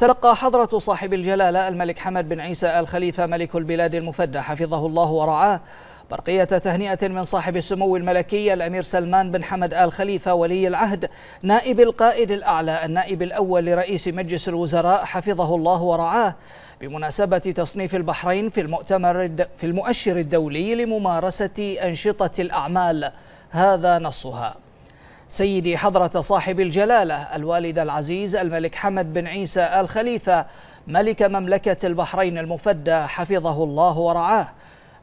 تلقى حضرة صاحب الجلالة الملك حمد بن عيسى الخليفة ملك البلاد المفدى حفظه الله ورعاه برقية تهنئة من صاحب السمو الملكي الأمير سلمان بن حمد آل خليفة ولي العهد نائب القائد الأعلى النائب الأول لرئيس مجلس الوزراء حفظه الله ورعاه بمناسبة تصنيف البحرين في المؤتمر في المؤشر الدولي لممارسة أنشطة الأعمال هذا نصها سيدي حضرة صاحب الجلالة الوالد العزيز الملك حمد بن عيسى الخليفة ملك مملكة البحرين المفدى حفظه الله ورعاه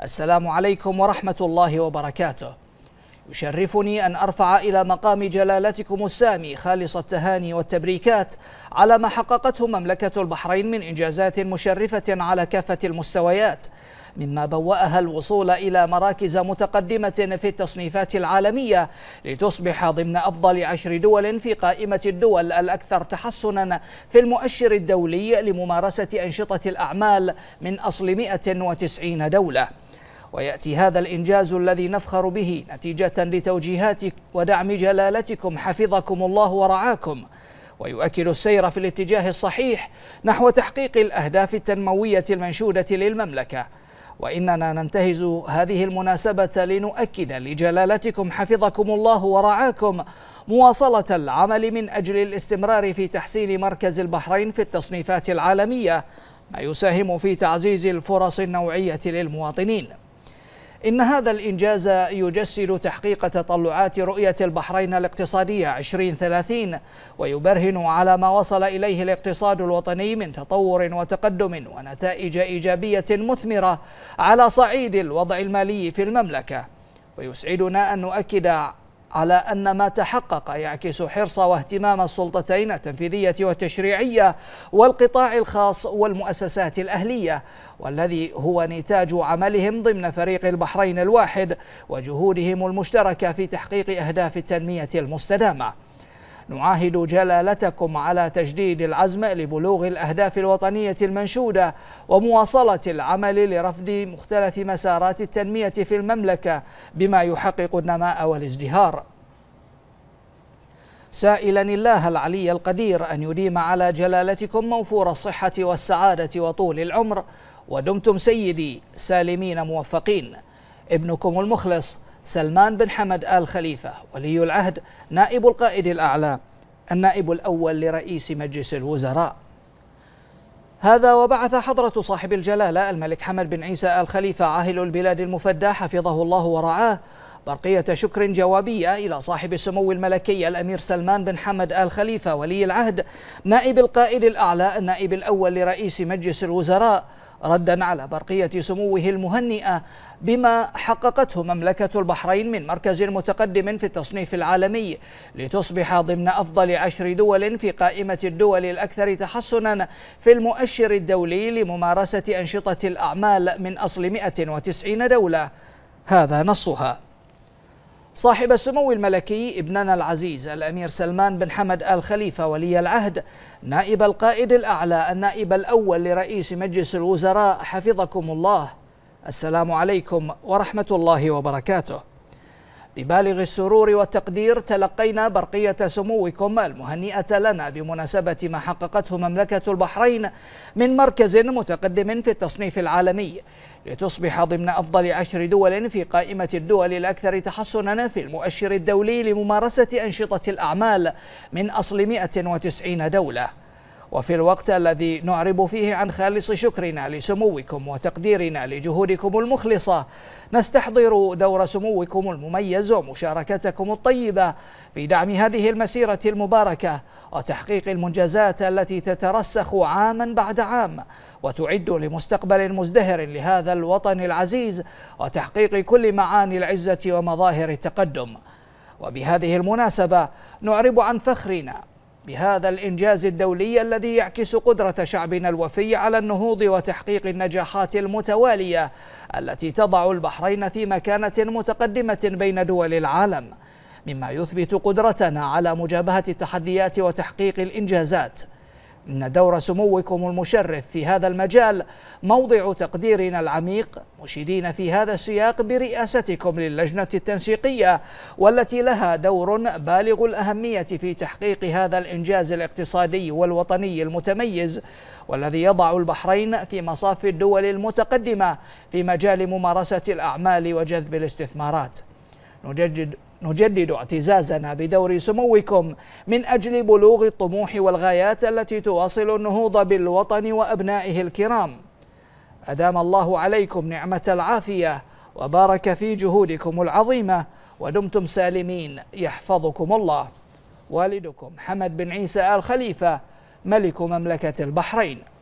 السلام عليكم ورحمة الله وبركاته يشرفني أن أرفع إلى مقام جلالتكم السامي خالص التهاني والتبريكات على ما حققته مملكة البحرين من إنجازات مشرفة على كافة المستويات مما بوأها الوصول إلى مراكز متقدمة في التصنيفات العالمية لتصبح ضمن أفضل عشر دول في قائمة الدول الأكثر تحسنا في المؤشر الدولي لممارسة أنشطة الأعمال من أصل 190 دولة ويأتي هذا الإنجاز الذي نفخر به نتيجة لتوجيهات ودعم جلالتكم حفظكم الله ورعاكم ويؤكد السير في الاتجاه الصحيح نحو تحقيق الأهداف التنموية المنشودة للمملكة وإننا ننتهز هذه المناسبة لنؤكد لجلالتكم حفظكم الله ورعاكم مواصلة العمل من أجل الاستمرار في تحسين مركز البحرين في التصنيفات العالمية ما يساهم في تعزيز الفرص النوعية للمواطنين إن هذا الإنجاز يجسد تحقيق تطلعات رؤية البحرين الاقتصادية 2030 ويبرهن على ما وصل إليه الاقتصاد الوطني من تطور وتقدم ونتائج إيجابية مثمرة على صعيد الوضع المالي في المملكة ويسعدنا أن نؤكد على أن ما تحقق يعكس حرص واهتمام السلطتين التنفيذية والتشريعية والقطاع الخاص والمؤسسات الأهلية والذي هو نتاج عملهم ضمن فريق البحرين الواحد وجهودهم المشتركة في تحقيق أهداف التنمية المستدامة نعاهد جلالتكم على تجديد العزم لبلوغ الأهداف الوطنية المنشودة ومواصلة العمل لرفض مختلف مسارات التنمية في المملكة بما يحقق النماء والازدهار سائلا الله العلي القدير أن يديم على جلالتكم موفور الصحة والسعادة وطول العمر ودمتم سيدي سالمين موفقين ابنكم المخلص سلمان بن حمد آل خليفة ولي العهد نائب القائد الأعلى النائب الأول لرئيس مجلس الوزراء هذا وبعث حضرة صاحب الجلالة الملك حمد بن عيسى آل خليفة عاهل البلاد المفدى حفظه الله ورعاه برقية شكر جوابية إلى صاحب السمو الملكي الأمير سلمان بن حمد آل خليفة ولي العهد نائب القائد الأعلى النائب الأول لرئيس مجلس الوزراء ردا على برقية سموه المهنئة بما حققته مملكة البحرين من مركز متقدم في التصنيف العالمي لتصبح ضمن أفضل عشر دول في قائمة الدول الأكثر تحسنا في المؤشر الدولي لممارسة أنشطة الأعمال من أصل 190 دولة هذا نصها صاحب السمو الملكي ابننا العزيز الأمير سلمان بن حمد آل خليفة ولي العهد نائب القائد الأعلى النائب الأول لرئيس مجلس الوزراء حفظكم الله السلام عليكم ورحمة الله وبركاته ببالغ السرور والتقدير تلقينا برقية سموكم المهنئة لنا بمناسبة ما حققته مملكة البحرين من مركز متقدم في التصنيف العالمي لتصبح ضمن أفضل عشر دول في قائمة الدول الأكثر تحسنا في المؤشر الدولي لممارسة أنشطة الأعمال من أصل 190 دولة وفي الوقت الذي نعرب فيه عن خالص شكرنا لسموكم وتقديرنا لجهودكم المخلصة نستحضر دور سموكم المميز ومشاركتكم الطيبة في دعم هذه المسيرة المباركة وتحقيق المنجزات التي تترسخ عاما بعد عام وتعد لمستقبل مزدهر لهذا الوطن العزيز وتحقيق كل معاني العزة ومظاهر التقدم وبهذه المناسبة نعرب عن فخرنا بهذا الإنجاز الدولي الذي يعكس قدرة شعبنا الوفي على النهوض وتحقيق النجاحات المتوالية التي تضع البحرين في مكانة متقدمة بين دول العالم مما يثبت قدرتنا على مجابهة التحديات وتحقيق الإنجازات إن دور سموكم المشرف في هذا المجال موضع تقديرنا العميق مشيدين في هذا السياق برئاستكم للجنة التنسيقية والتي لها دور بالغ الأهمية في تحقيق هذا الإنجاز الاقتصادي والوطني المتميز والذي يضع البحرين في مصاف الدول المتقدمة في مجال ممارسة الأعمال وجذب الاستثمارات نجدد نجدد اعتزازنا بدور سموكم من أجل بلوغ الطموح والغايات التي تواصل النهوض بالوطن وأبنائه الكرام أدام الله عليكم نعمة العافية وبارك في جهودكم العظيمة ودمتم سالمين يحفظكم الله والدكم حمد بن عيسى آل خليفة ملك مملكة البحرين